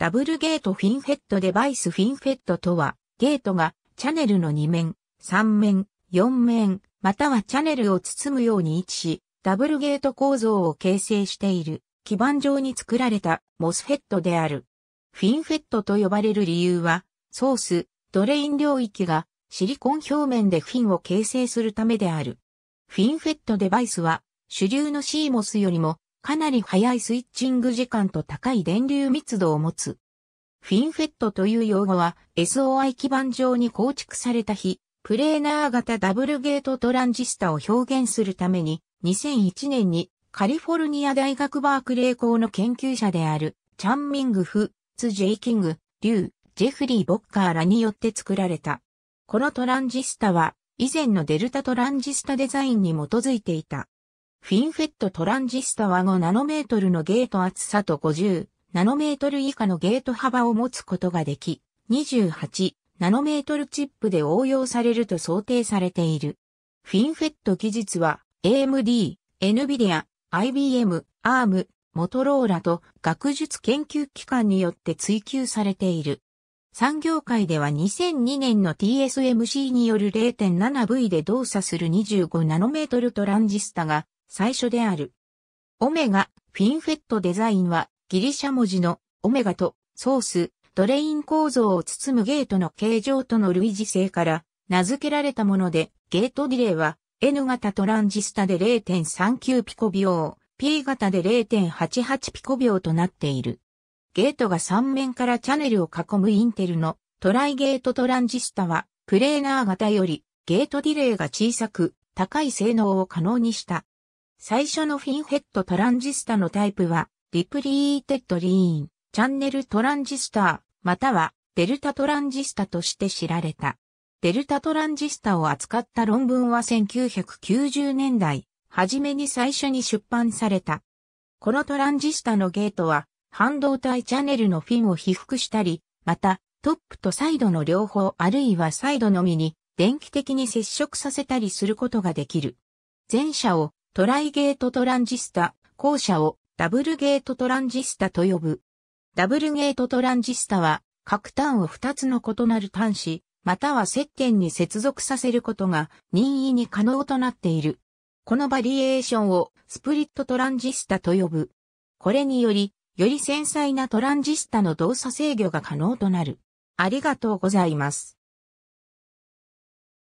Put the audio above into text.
ダブルゲートフィンフェットデバイスフィンフェットとは、ゲートがチャネルの2面、3面、4面、またはチャネルを包むように位置し、ダブルゲート構造を形成している、基板上に作られたモスフェットである。フィンフェットと呼ばれる理由は、ソース、ドレイン領域がシリコン表面でフィンを形成するためである。フィンフェットデバイスは主流の CMOS よりもかなり早いスイッチング時間と高い電流密度を持つ。フィンフェットという用語は SOI 基板上に構築された日、プレーナー型ダブルゲートトランジスタを表現するために2001年にカリフォルニア大学バークレー校の研究者であるチャンミングフ、ツ・ジェイキング、リュウ、ジェフリー・ボッカーらによって作られた。このトランジスタは以前のデルタトランジスタデザインに基づいていた。フィンフェットトランジスタは5ナノメートルのゲート厚さと50ナノメートル以下のゲート幅を持つことができ、28ナノメートルチップで応用されると想定されている。フィンフェット技術は AMD、NVIDIA、IBM、ARM、モトローラと学術研究機関によって追求されている。産業界では2002年の TSMC による 0.7V で動作する25ナノメートルトランジスタが最初である。オメガ、フィンフェットデザインは、ギリシャ文字のオメガとソース、ドレイン構造を包むゲートの形状との類似性から名付けられたもので、ゲートディレイは N 型トランジスタで0.39ピコ秒、P 型で0.88ピコ秒となっている。ゲートが3面からチャネルを囲むインテルのトライゲートトランジスタはプレーナー型よりゲートディレイが小さく高い性能を可能にした。最初のフィンヘッドトランジスタのタイプは、リプリーテッドリーン、チャンネルトランジスター、またはデルタトランジスタとして知られた。デルタトランジスタを扱った論文は1990年代、初めに最初に出版された。このトランジスタのゲートは、半導体チャンネルのフィンを被覆したり、また、トップとサイドの両方あるいはサイドのみに電気的に接触させたりすることができる。前者をトライゲートトランジスタ、後者をダブルゲートトランジスタと呼ぶ。ダブルゲートトランジスタは、各端を2つの異なる端子、または接点に接続させることが任意に可能となっている。このバリエーションをスプリットトランジスタと呼ぶ。これにより、より繊細なトランジスタの動作制御が可能となる。ありがとうございます。